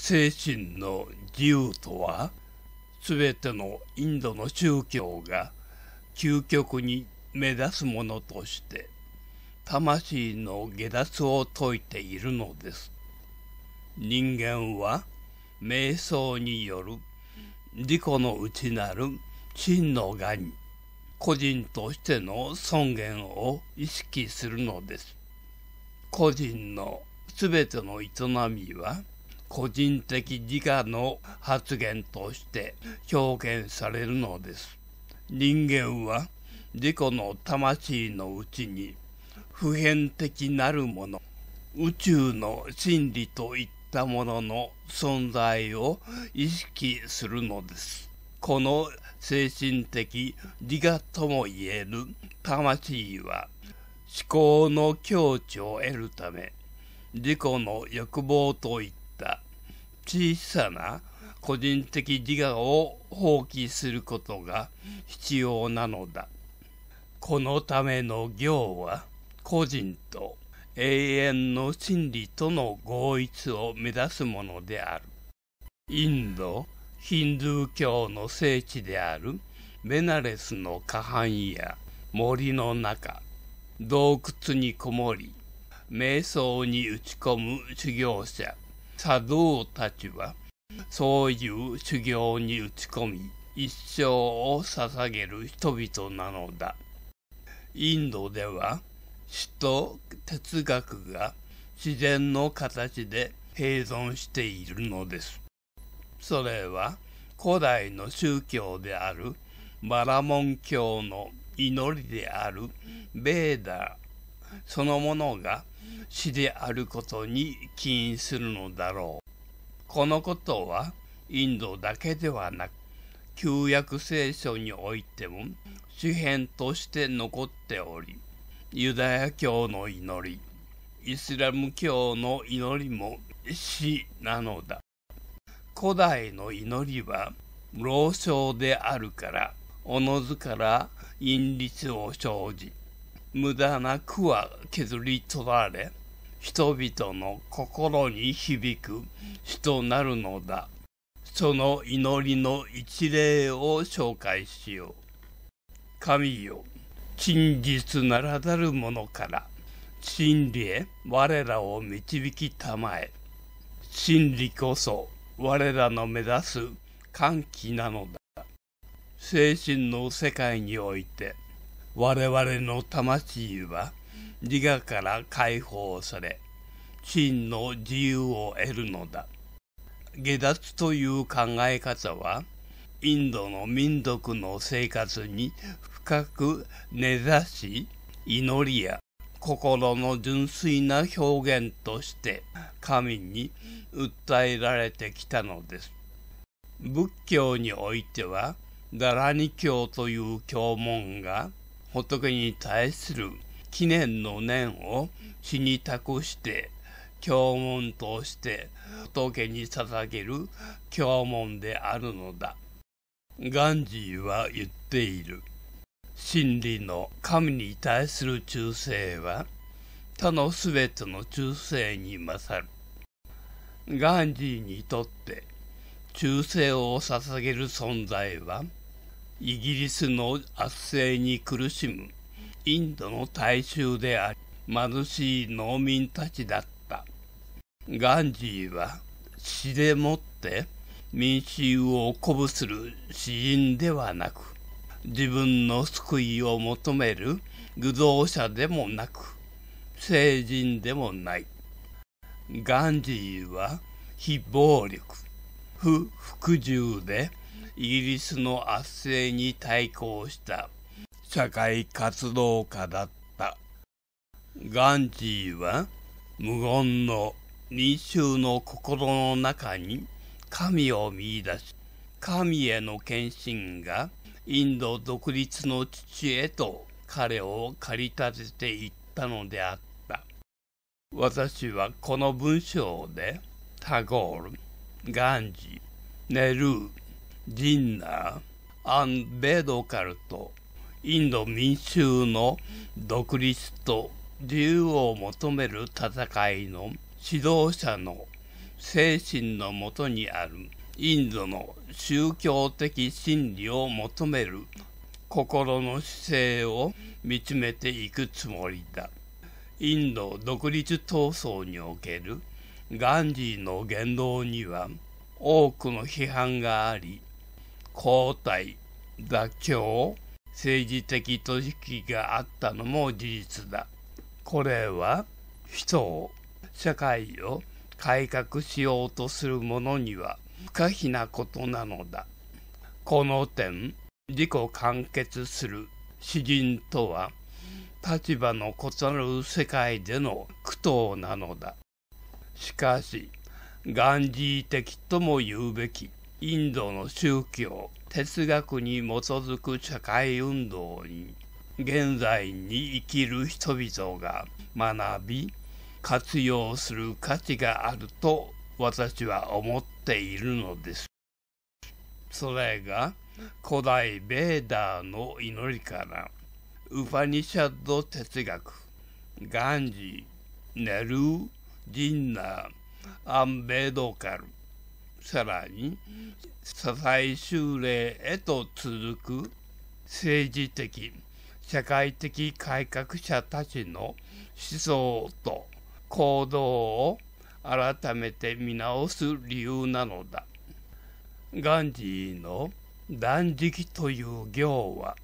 精神の自由とは全てのインドの宗教が究極に目指すものとして魂の下脱を説いているのです人間は瞑想による自己の内なる真の我に個人としての尊厳を意識するのです個人の全ての営みは個人的自我の発言として表現されるのです。人間は自己の魂のうちに普遍的なるもの、宇宙の真理といったものの存在を意識するのです。この精神的自我ともいえる魂は思考の境地を得るため自己の欲望といっ小さな個人的自我を放棄することが必要なのだ。このための行は個人と永遠の真理との合一を目指すものである。インド、ヒンドゥー教の聖地であるメナレスの下半や森の中、洞窟にこもり、瞑想に打ち込む修行者。茶道たちは、そういう修行に打ち込み、一生を捧げる人々なのだ。インドでは、詩と哲学が自然の形で併存しているのです。それは、古代の宗教であるバラモン教の祈りであるベーダーそのものが死であることに起因するのだろう。このことはインドだけではなく旧約聖書においても詩篇として残っておりユダヤ教の祈りイスラム教の祈りも死なのだ古代の祈りは老少であるからおのずから因律を生じ無駄なくは削り取られ、人々の心に響く死となるのだ。その祈りの一例を紹介しよう。神よ、真実ならざる者から、真理へ我らを導きたまえ。真理こそ我らの目指す歓喜なのだ。精神の世界において、我々の魂は自我から解放され真の自由を得るのだ下脱という考え方はインドの民族の生活に深く根ざし祈りや心の純粋な表現として神に訴えられてきたのです仏教においてはダラニ教という教文が仏に対する記念の念を死に託して経文として仏に捧げる経文であるのだ。ガンジーは言っている。真理の神に対する忠誠は他のすべての忠誠に勝る。ガンジーにとって忠誠を捧げる存在はイギリスの圧政に苦しむインドの大衆であり貧しい農民たちだったガンジーは詩でもって民衆を鼓舞する詩人ではなく自分の救いを求める愚道者でもなく聖人でもないガンジーは非暴力不服従でイギリスの圧政に対抗した社会活動家だったガンジーは無言の民衆の心の中に神を見いだし神への献身がインド独立の父へと彼を駆り立てていったのであった私はこの文章でタゴールガンジーネルージンナアンベドカルトインド民衆の独立と自由を求める戦いの指導者の精神のもとにあるインドの宗教的真理を求める心の姿勢を見つめていくつもりだ。インド独立闘争におけるガンジーの言動には多くの批判があり交代、妥協、政治的取引があったのも事実だ。これは人を、社会を改革しようとする者には不可避なことなのだ。この点、自己完結する詩人とは、立場の異なる世界での苦闘なのだ。しかし、ガンジー的とも言うべきインドの宗教哲学に基づく社会運動に現在に生きる人々が学び活用する価値があると私は思っているのですそれが古代ベーダーの祈りからウパニシャッド哲学ガンジネルージンナアンベドカルさらに支え修例へと続く政治的社会的改革者たちの思想と行動を改めて見直す理由なのだ。ガンジーの断食という行は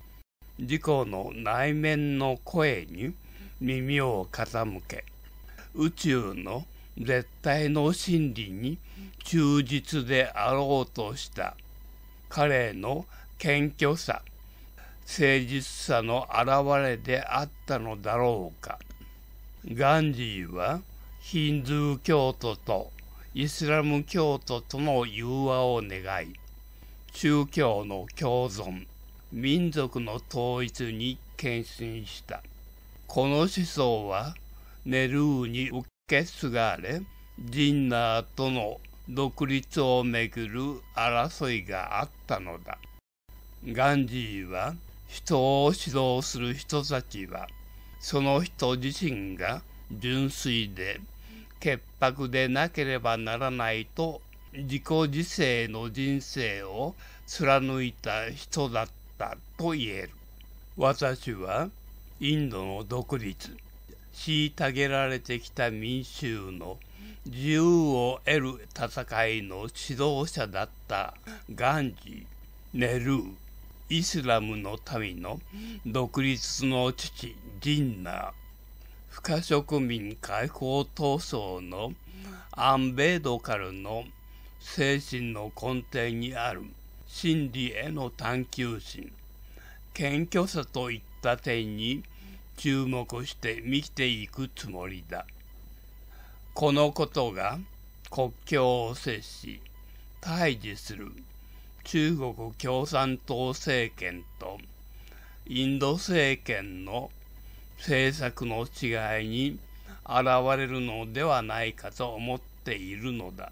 自己の内面の声に耳を傾け宇宙の絶対の真理に忠実であろうとした彼の謙虚さ誠実さの表れであったのだろうかガンジーはヒンズー教徒とイスラム教徒との融和を願い宗教の共存民族の統一に献身したこの思想はネルーに受ケスガーレジンナーとの独立をめぐる争いがあったのだガンジーは人を指導する人たちはその人自身が純粋で潔白でなければならないと自己自制の人生を貫いた人だったと言える私はインドの独立虐げられてきた民衆の自由を得る戦いの指導者だったガンジネルーイスラムの民の独立の父ジンナー不可植民解放闘争のアンベードカルの精神の根底にある真理への探求心謙虚さといった点に注目して見ていくつもりだ。このことが国境を接し対峙する中国共産党政権とインド政権の政策の違いに現れるのではないかと思っているのだ。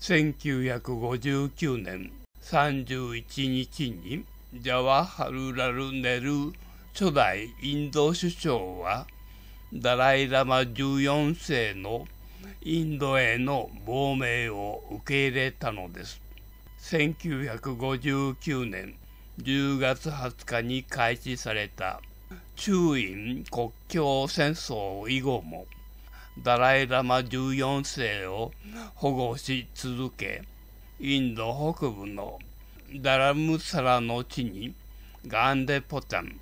1959年31日にジャワハルラル・ネルー初代インド首相はダライ・ラマ14世のインドへの亡命を受け入れたのです。1959年10月20日に開始された中印国境戦争以後もダライ・ラマ14世を保護し続けインド北部のダラムサラの地にガンデポタン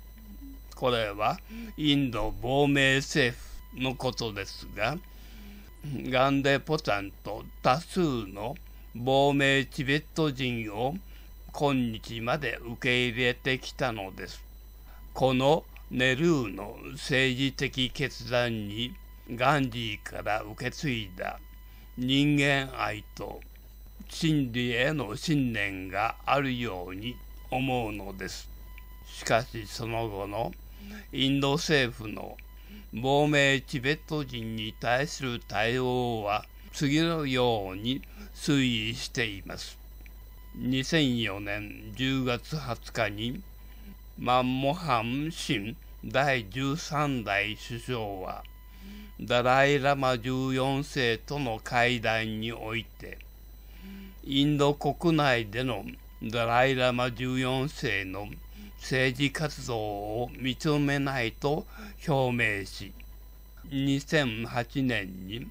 これはインド亡命政府のことですがガンデポタンと多数の亡命チベット人を今日まで受け入れてきたのです。このネルーの政治的決断にガンジーから受け継いだ人間愛と真理への信念があるように思うのです。しかしその後のインド政府の亡命チベット人に対する対応は次のように推移しています。2004年10月20日にマンモハン・シン第13代首相はダライ・ラマ14世との会談においてインド国内でのダライ・ラマ14世の政治活動を認めないと表明し2008年に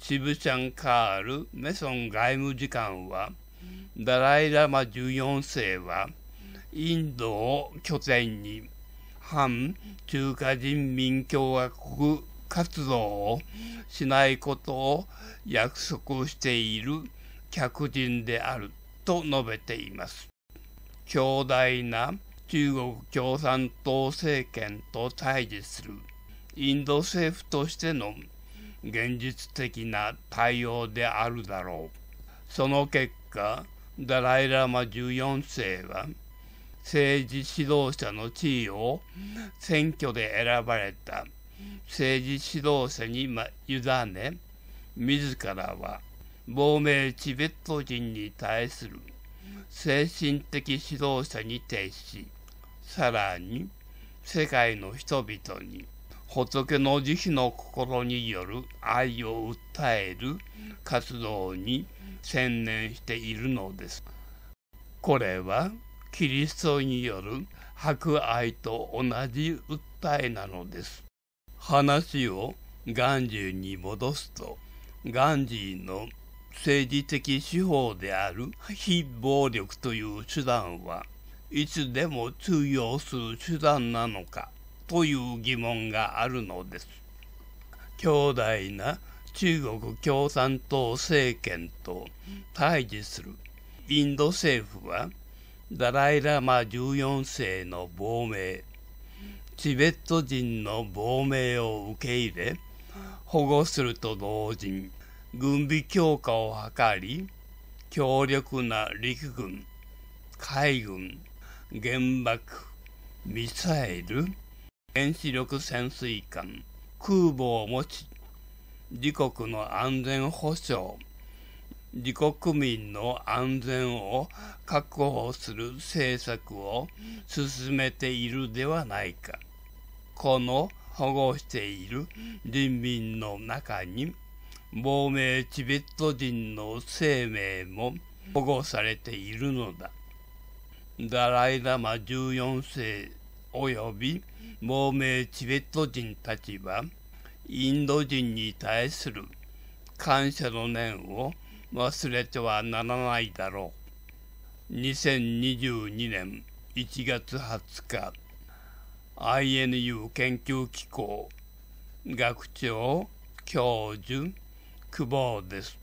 シブシャン・カール・メソン外務次官はダライ・ラマ14世はインドを拠点に反中華人民共和国活動をしないことを約束している客人であると述べています。強大な中国共産党政権と対峙するインド政府としての現実的な対応であるだろう。その結果、ダライ・ラマ14世は政治指導者の地位を選挙で選ばれた政治指導者に委ね、自らは亡命チベット人に対する精神的指導者に徹し、さらに世界の人々に仏の慈悲の心による愛を訴える活動に専念しているのです。これはキリストによる博愛と同じ訴えなのです。話をガンジーに戻すとガンジーの政治的手法である非暴力という手段はいつでも通用する手段なのかという疑問があるのです。強大な中国共産党政権と対峙するインド政府はダライ・ラマ14世の亡命チベット人の亡命を受け入れ保護すると同時に軍備強化を図り強力な陸軍海軍原爆ミサイル原子力潜水艦空母を持ち自国の安全保障自国民の安全を確保する政策を進めているではないかこの保護している人民の中に亡命チベット人の生命も保護されているのだ。ダライ・ラマ14世及び亡命チベット人たちはインド人に対する感謝の念を忘れてはならないだろう。2022年1月20日 INU 研究機構学長教授久保です。